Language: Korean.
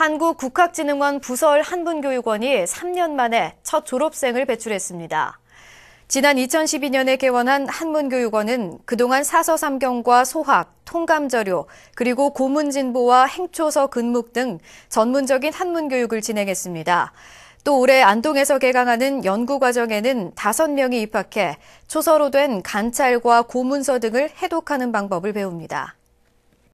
한국국학진흥원 부설 한분교육원이 3년 만에 첫 졸업생을 배출했습니다. 지난 2012년에 개원한 한문교육원은 그동안 사서삼경과 소학, 통감자료 그리고 고문진보와 행초서 근묵 등 전문적인 한문교육을 진행했습니다. 또 올해 안동에서 개강하는 연구과정에는 5명이 입학해 초서로 된 간찰과 고문서 등을 해독하는 방법을 배웁니다.